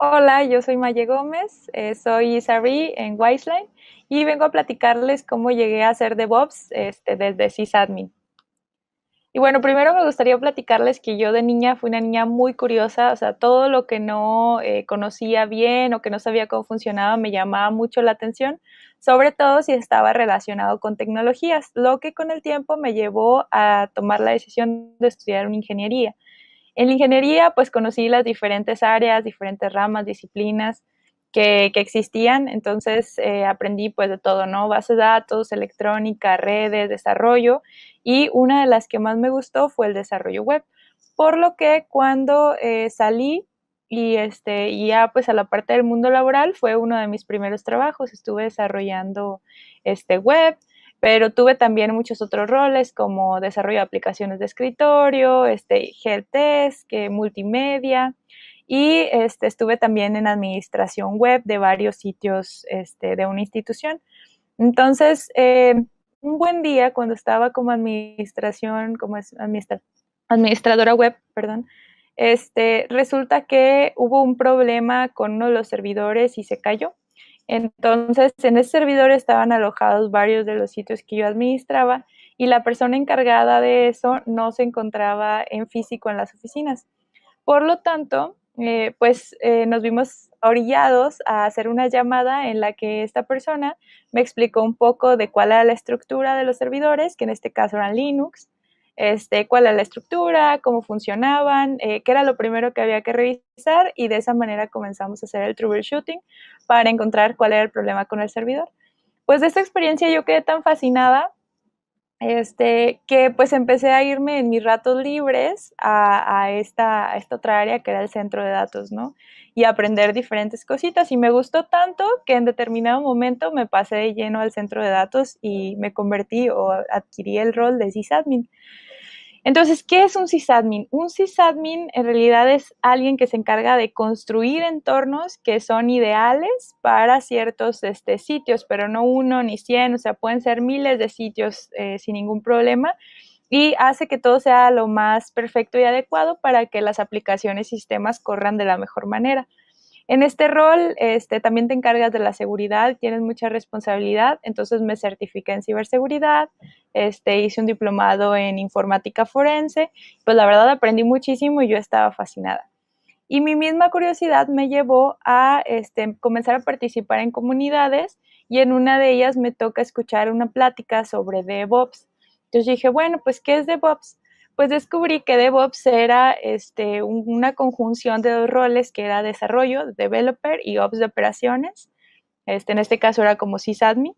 Hola, yo soy Maye Gómez, eh, soy Isari en Wiseline y vengo a platicarles cómo llegué a ser DevOps este, desde sysadmin. Y bueno, primero me gustaría platicarles que yo de niña fui una niña muy curiosa, o sea, todo lo que no eh, conocía bien o que no sabía cómo funcionaba me llamaba mucho la atención, sobre todo si estaba relacionado con tecnologías, lo que con el tiempo me llevó a tomar la decisión de estudiar una ingeniería. En la ingeniería, pues conocí las diferentes áreas, diferentes ramas, disciplinas que, existían, entonces eh, aprendí pues de todo, ¿no? Bases de datos, electrónica, redes, desarrollo, y una de las que más me gustó fue el desarrollo web, por lo que cuando eh, salí y este ya pues a la parte del mundo laboral fue uno de mis primeros trabajos estuve desarrollando este web pero tuve también muchos otros roles como desarrollo de aplicaciones de escritorio, este, que eh, multimedia y este, estuve también en administración web de varios sitios este, de una institución. Entonces, eh, un buen día cuando estaba como administración, como es administradora web, perdón, este, resulta que hubo un problema con uno de los servidores y se cayó. Entonces, en ese servidor estaban alojados varios de los sitios que yo administraba y la persona encargada de eso no se encontraba en físico en las oficinas. Por lo tanto, eh, pues eh, nos vimos orillados a hacer una llamada en la que esta persona me explicó un poco de cuál era la estructura de los servidores, que en este caso eran Linux, este, cuál era la estructura, cómo funcionaban, eh, qué era lo primero que había que revisar y de esa manera comenzamos a hacer el troubleshooting para encontrar cuál era el problema con el servidor. Pues de esta experiencia yo quedé tan fascinada este, que pues empecé a irme en mis ratos libres a, esta, esta, otra área que era el centro de datos, ¿no? Y aprender diferentes cositas. Y me gustó tanto que en determinado momento me pasé de lleno al centro de datos y me convertí o adquirí el rol de sysadmin. Entonces, ¿qué es un sysadmin? Un sysadmin en realidad es alguien que se encarga de construir entornos que son ideales para ciertos este, sitios, pero no uno ni cien, o sea, pueden ser miles de sitios eh, sin ningún problema y hace que todo sea lo más perfecto y adecuado para que las aplicaciones y sistemas corran de la mejor manera. En este rol este, también te encargas de la seguridad, tienes mucha responsabilidad, entonces me certifica en ciberseguridad, este, hice un diplomado en informática forense, pues la verdad aprendí muchísimo y yo estaba fascinada. Y mi misma curiosidad me llevó a este, comenzar a participar en comunidades y en una de ellas me toca escuchar una plática sobre DevOps. Entonces dije, bueno, pues ¿qué es DevOps? Pues descubrí que DevOps era este, una conjunción de dos roles que era desarrollo, developer y Ops de operaciones. Este, en este caso era como sysadmin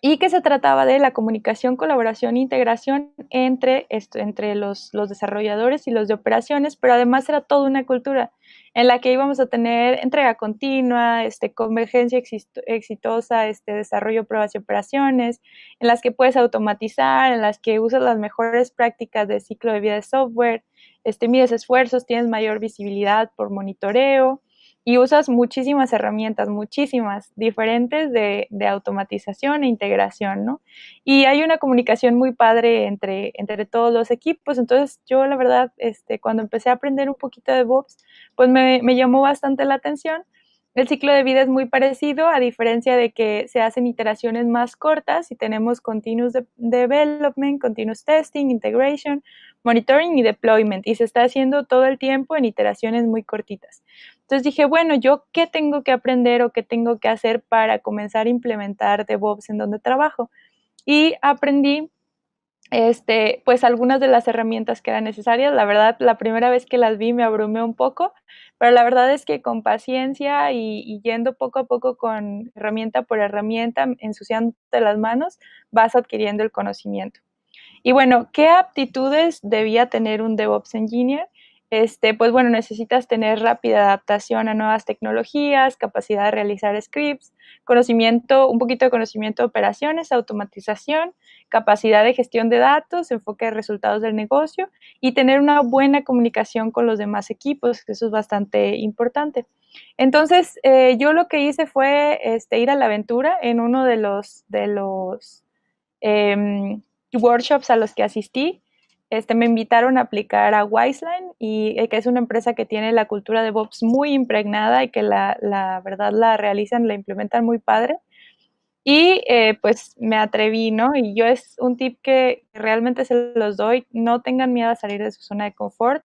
y que se trataba de la comunicación, colaboración e integración entre, entre los, desarrolladores y los de operaciones, pero además era toda una cultura en la que íbamos a tener entrega continua, este, convergencia exitosa, este, desarrollo, pruebas y operaciones, en las que puedes automatizar, en las que usas las mejores prácticas de ciclo de vida de software, este, mides esfuerzos, tienes mayor visibilidad por monitoreo, y usas muchísimas herramientas, muchísimas diferentes de, automatización e integración, ¿no? Y hay una comunicación muy padre entre, entre todos los equipos, entonces yo la verdad, este, cuando empecé a aprender un poquito de DevOps, pues me, llamó bastante la atención. El ciclo de vida es muy parecido, a diferencia de que se hacen iteraciones más cortas y tenemos continuous development, continuous testing, integration, monitoring y deployment. Y se está haciendo todo el tiempo en iteraciones muy cortitas. Entonces dije, bueno, yo qué tengo que aprender o qué tengo que hacer para comenzar a implementar DevOps en donde trabajo. Y aprendí este, pues algunas de las herramientas que eran necesarias. La verdad, la primera vez que las vi me abrumé un poco, pero la verdad es que con paciencia y, y yendo poco a poco con herramienta por herramienta, ensuciándote las manos, vas adquiriendo el conocimiento. Y bueno, ¿qué aptitudes debía tener un DevOps Engineer? Este, pues bueno, necesitas tener rápida adaptación a nuevas tecnologías, capacidad de realizar scripts, conocimiento, un poquito de conocimiento de operaciones, automatización, capacidad de gestión de datos, enfoque de resultados del negocio y tener una buena comunicación con los demás equipos, que eso es bastante importante. Entonces, eh, yo lo que hice fue este, ir a la aventura en uno de los, de los em, workshops a los que asistí este, me invitaron a aplicar a Wiseline, y, eh, que es una empresa que tiene la cultura de Bobs muy impregnada y que la, verdad la realizan, la implementan muy padre. Y eh, pues me atreví, ¿no? Y yo es un tip que realmente se los doy, no tengan miedo a salir de su zona de confort.